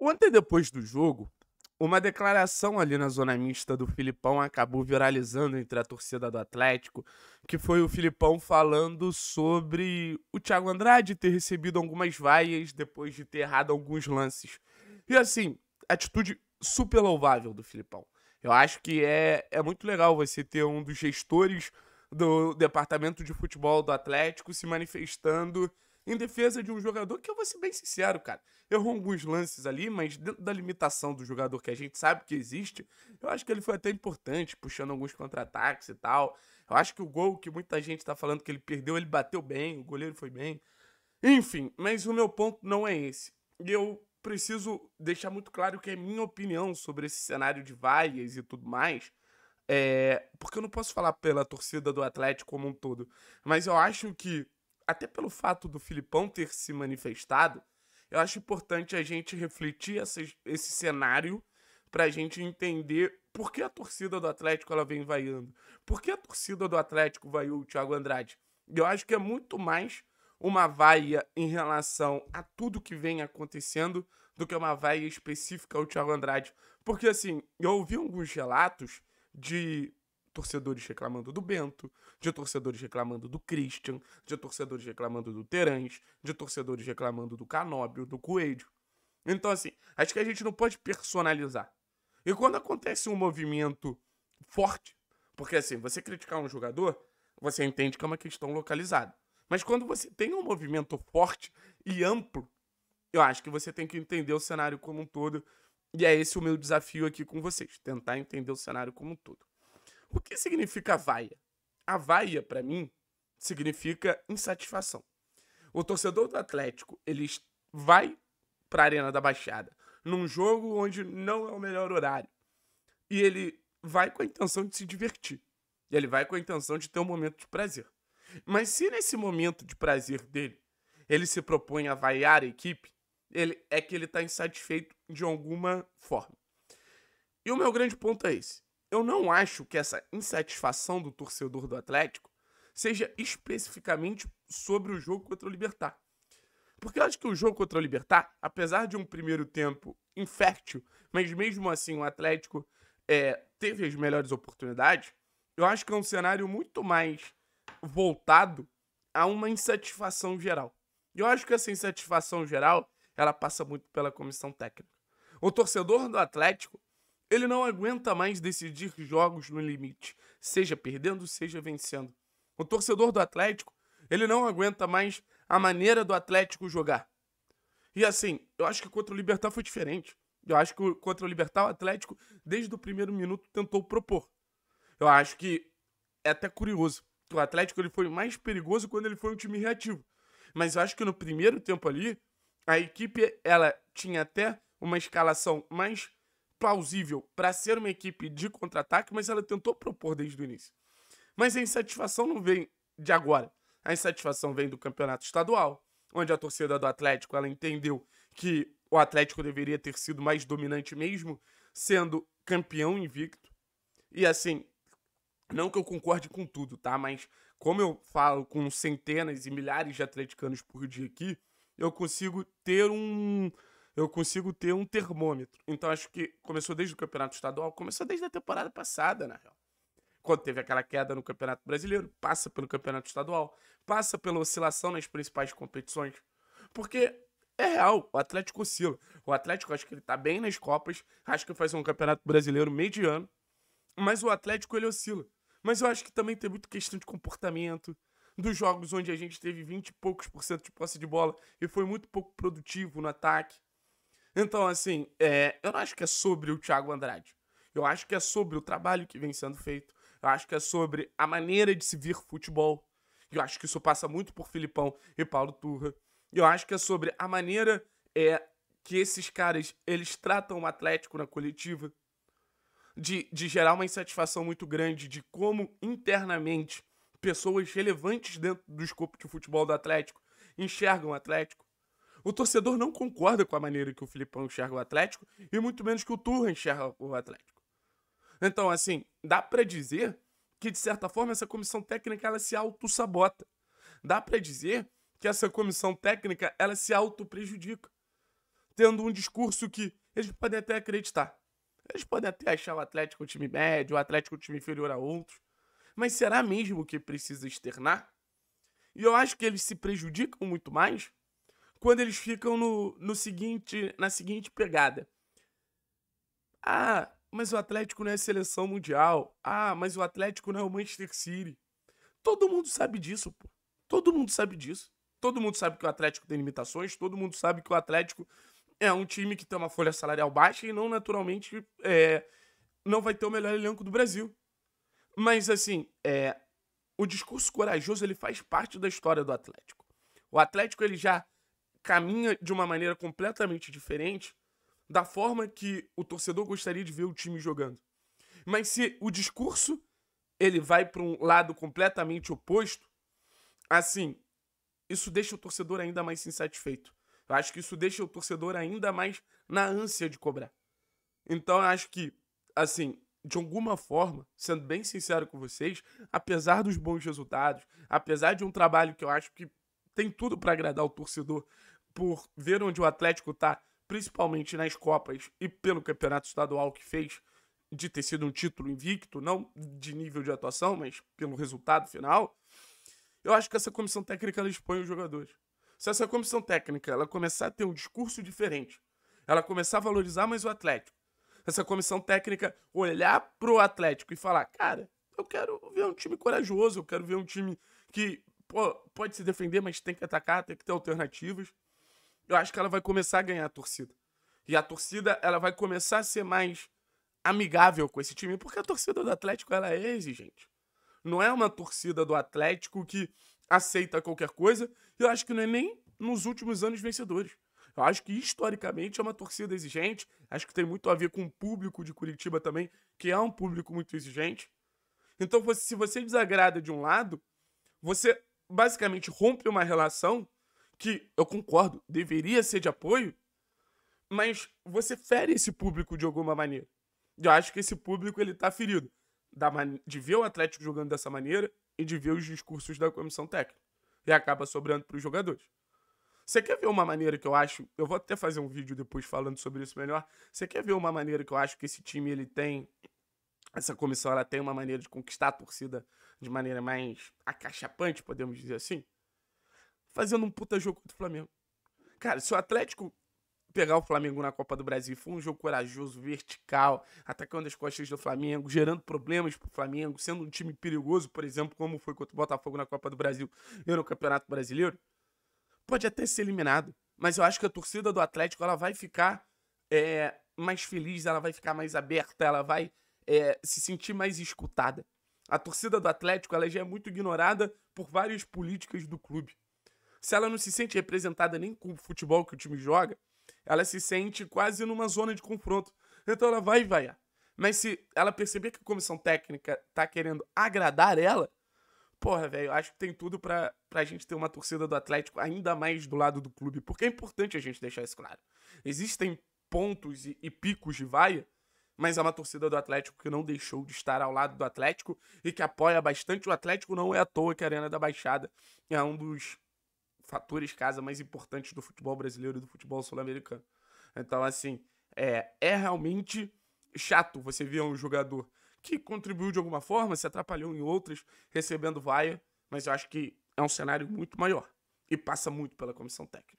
Ontem, depois do jogo, uma declaração ali na zona mista do Filipão acabou viralizando entre a torcida do Atlético, que foi o Filipão falando sobre o Thiago Andrade ter recebido algumas vaias depois de ter errado alguns lances. E assim, atitude super louvável do Filipão. Eu acho que é, é muito legal você ter um dos gestores do departamento de futebol do Atlético se manifestando em defesa de um jogador que eu vou ser bem sincero, cara. Errou alguns lances ali, mas dentro da limitação do jogador que a gente sabe que existe, eu acho que ele foi até importante, puxando alguns contra-ataques e tal. Eu acho que o gol que muita gente tá falando que ele perdeu, ele bateu bem, o goleiro foi bem. Enfim, mas o meu ponto não é esse. E eu preciso deixar muito claro que é minha opinião sobre esse cenário de vaias e tudo mais. É, porque eu não posso falar pela torcida do Atlético como um todo, mas eu acho que até pelo fato do Filipão ter se manifestado, eu acho importante a gente refletir essa, esse cenário para a gente entender por que a torcida do Atlético ela vem vaiando. Por que a torcida do Atlético vaiou o Thiago Andrade? Eu acho que é muito mais uma vaia em relação a tudo que vem acontecendo do que uma vaia específica ao Thiago Andrade. Porque, assim, eu ouvi alguns relatos de torcedores reclamando do Bento, de torcedores reclamando do Christian, de torcedores reclamando do Terãs, de torcedores reclamando do Canóbio, do Coelho. Então, assim, acho que a gente não pode personalizar. E quando acontece um movimento forte, porque assim, você criticar um jogador, você entende que é uma questão localizada. Mas quando você tem um movimento forte e amplo, eu acho que você tem que entender o cenário como um todo. E é esse o meu desafio aqui com vocês: tentar entender o cenário como um todo. O que significa vaia? A vaia, para mim, significa insatisfação. O torcedor do Atlético, ele vai para a Arena da Baixada num jogo onde não é o melhor horário. E ele vai com a intenção de se divertir. E ele vai com a intenção de ter um momento de prazer. Mas se nesse momento de prazer dele, ele se propõe a vaiar a equipe, ele é que ele está insatisfeito de alguma forma. E o meu grande ponto é esse eu não acho que essa insatisfação do torcedor do Atlético seja especificamente sobre o jogo contra o Libertar. Porque eu acho que o jogo contra o Libertar, apesar de um primeiro tempo infértil, mas mesmo assim o Atlético é, teve as melhores oportunidades, eu acho que é um cenário muito mais voltado a uma insatisfação geral. E eu acho que essa insatisfação geral, ela passa muito pela comissão técnica. O torcedor do Atlético, ele não aguenta mais decidir jogos no limite, seja perdendo, seja vencendo. O torcedor do Atlético, ele não aguenta mais a maneira do Atlético jogar. E assim, eu acho que contra o Libertar foi diferente. Eu acho que contra o Libertar o Atlético, desde o primeiro minuto, tentou propor. Eu acho que é até curioso. O Atlético ele foi mais perigoso quando ele foi um time reativo. Mas eu acho que no primeiro tempo ali, a equipe ela tinha até uma escalação mais plausível para ser uma equipe de contra-ataque, mas ela tentou propor desde o início. Mas a insatisfação não vem de agora. A insatisfação vem do campeonato estadual, onde a torcida do Atlético ela entendeu que o Atlético deveria ter sido mais dominante mesmo, sendo campeão invicto. E assim, não que eu concorde com tudo, tá? Mas como eu falo com centenas e milhares de atleticanos por dia aqui, eu consigo ter um, eu consigo ter um termômetro. Então acho que começou desde o Campeonato Estadual, começou desde a temporada passada, na real. Quando teve aquela queda no Campeonato Brasileiro, passa pelo Campeonato Estadual, passa pela oscilação nas principais competições. Porque é real, o Atlético oscila. O Atlético acho que ele tá bem nas Copas, acho que faz um Campeonato Brasileiro mediano, mas o Atlético ele oscila. Mas eu acho que também tem muito questão de comportamento, dos jogos onde a gente teve 20 e poucos por cento de posse de bola e foi muito pouco produtivo no ataque. Então, assim, é, eu não acho que é sobre o Thiago Andrade. Eu acho que é sobre o trabalho que vem sendo feito. Eu acho que é sobre a maneira de se vir futebol. Eu acho que isso passa muito por Filipão e Paulo Turra. Eu acho que é sobre a maneira é, que esses caras eles tratam o Atlético na coletiva, de, de gerar uma insatisfação muito grande de como internamente pessoas relevantes dentro do escopo de futebol do Atlético enxergam o Atlético. O torcedor não concorda com a maneira que o Filipão enxerga o Atlético e muito menos que o Turra enxerga o Atlético. Então, assim, dá para dizer que de certa forma essa comissão técnica ela se auto-sabota. Dá para dizer que essa comissão técnica ela se auto-prejudica, tendo um discurso que eles podem até acreditar. Eles podem até achar o Atlético um time médio, o Atlético um time inferior a outros. Mas será mesmo que precisa externar? E eu acho que eles se prejudicam muito mais quando eles ficam no, no seguinte, na seguinte pegada. Ah, mas o Atlético não é seleção mundial. Ah, mas o Atlético não é o Manchester City. Todo mundo sabe disso, pô. Todo mundo sabe disso. Todo mundo sabe que o Atlético tem limitações, todo mundo sabe que o Atlético é um time que tem uma folha salarial baixa e não naturalmente é, não vai ter o melhor elenco do Brasil. Mas assim, é, o discurso corajoso ele faz parte da história do Atlético. O Atlético ele já caminha de uma maneira completamente diferente da forma que o torcedor gostaria de ver o time jogando. Mas se o discurso ele vai para um lado completamente oposto, assim, isso deixa o torcedor ainda mais insatisfeito. Eu acho que isso deixa o torcedor ainda mais na ânsia de cobrar. Então eu acho que, assim, de alguma forma, sendo bem sincero com vocês, apesar dos bons resultados, apesar de um trabalho que eu acho que tem tudo para agradar o torcedor, por ver onde o Atlético está, principalmente nas Copas e pelo campeonato estadual que fez, de ter sido um título invicto, não de nível de atuação, mas pelo resultado final, eu acho que essa comissão técnica ela expõe os jogadores. Se essa comissão técnica ela começar a ter um discurso diferente, ela começar a valorizar mais o Atlético, essa comissão técnica olhar pro Atlético e falar, cara, eu quero ver um time corajoso, eu quero ver um time que pô, pode se defender, mas tem que atacar, tem que ter alternativas eu acho que ela vai começar a ganhar a torcida. E a torcida, ela vai começar a ser mais amigável com esse time, porque a torcida do Atlético, ela é exigente. Não é uma torcida do Atlético que aceita qualquer coisa, eu acho que não é nem nos últimos anos vencedores. Eu acho que historicamente é uma torcida exigente, acho que tem muito a ver com o público de Curitiba também, que é um público muito exigente. Então, se você desagrada de um lado, você basicamente rompe uma relação que eu concordo, deveria ser de apoio, mas você fere esse público de alguma maneira. Eu acho que esse público ele tá ferido da man... de ver o Atlético jogando dessa maneira e de ver os discursos da comissão técnica. E acaba sobrando para os jogadores. Você quer ver uma maneira que eu acho? Eu vou até fazer um vídeo depois falando sobre isso melhor. Você quer ver uma maneira que eu acho que esse time ele tem essa comissão ela tem uma maneira de conquistar a torcida de maneira mais acachapante, podemos dizer assim? fazendo um puta jogo contra o Flamengo. Cara, se o Atlético pegar o Flamengo na Copa do Brasil for um jogo corajoso, vertical, atacando as costas do Flamengo, gerando problemas pro Flamengo, sendo um time perigoso, por exemplo, como foi contra o Botafogo na Copa do Brasil e no Campeonato Brasileiro, pode até ser eliminado. Mas eu acho que a torcida do Atlético ela vai ficar é, mais feliz, ela vai ficar mais aberta, ela vai é, se sentir mais escutada. A torcida do Atlético ela já é muito ignorada por várias políticas do clube se ela não se sente representada nem com o futebol que o time joga, ela se sente quase numa zona de confronto. Então ela vai vaiar. Mas se ela perceber que a comissão técnica tá querendo agradar ela, porra, velho, acho que tem tudo pra, pra gente ter uma torcida do Atlético ainda mais do lado do clube. Porque é importante a gente deixar isso claro. Existem pontos e, e picos de vaia, mas é uma torcida do Atlético que não deixou de estar ao lado do Atlético e que apoia bastante o Atlético. Não é à toa que a Arena da Baixada é um dos fatores casa mais importantes do futebol brasileiro e do futebol sul-americano. Então, assim, é, é realmente chato você ver um jogador que contribuiu de alguma forma, se atrapalhou em outras, recebendo vaia, mas eu acho que é um cenário muito maior e passa muito pela comissão técnica.